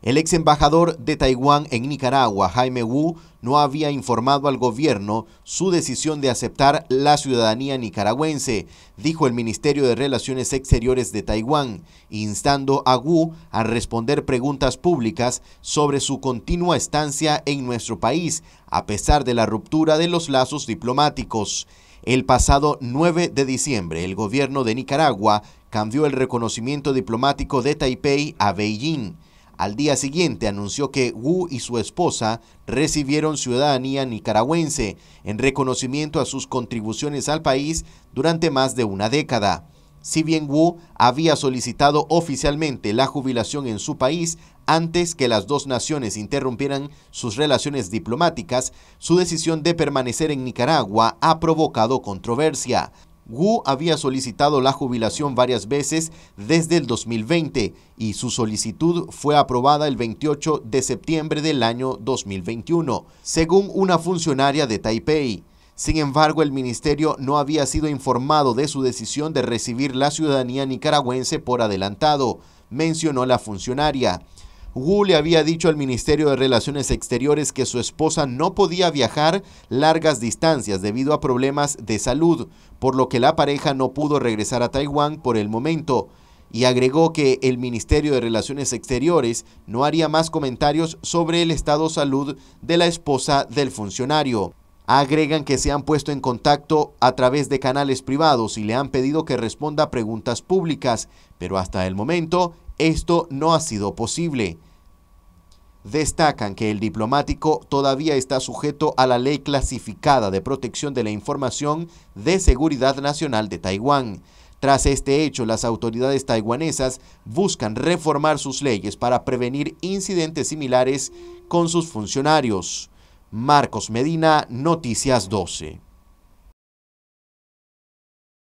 El ex embajador de Taiwán en Nicaragua, Jaime Wu, no había informado al gobierno su decisión de aceptar la ciudadanía nicaragüense, dijo el Ministerio de Relaciones Exteriores de Taiwán, instando a Wu a responder preguntas públicas sobre su continua estancia en nuestro país, a pesar de la ruptura de los lazos diplomáticos. El pasado 9 de diciembre, el gobierno de Nicaragua cambió el reconocimiento diplomático de Taipei a Beijing. Al día siguiente anunció que Wu y su esposa recibieron ciudadanía nicaragüense en reconocimiento a sus contribuciones al país durante más de una década. Si bien Wu había solicitado oficialmente la jubilación en su país antes que las dos naciones interrumpieran sus relaciones diplomáticas, su decisión de permanecer en Nicaragua ha provocado controversia. Wu había solicitado la jubilación varias veces desde el 2020 y su solicitud fue aprobada el 28 de septiembre del año 2021, según una funcionaria de Taipei. Sin embargo, el ministerio no había sido informado de su decisión de recibir la ciudadanía nicaragüense por adelantado, mencionó la funcionaria. Wu le había dicho al Ministerio de Relaciones Exteriores que su esposa no podía viajar largas distancias debido a problemas de salud, por lo que la pareja no pudo regresar a Taiwán por el momento y agregó que el Ministerio de Relaciones Exteriores no haría más comentarios sobre el estado de salud de la esposa del funcionario. Agregan que se han puesto en contacto a través de canales privados y le han pedido que responda preguntas públicas, pero hasta el momento esto no ha sido posible. Destacan que el diplomático todavía está sujeto a la ley clasificada de protección de la información de seguridad nacional de Taiwán. Tras este hecho, las autoridades taiwanesas buscan reformar sus leyes para prevenir incidentes similares con sus funcionarios. Marcos Medina, Noticias 12.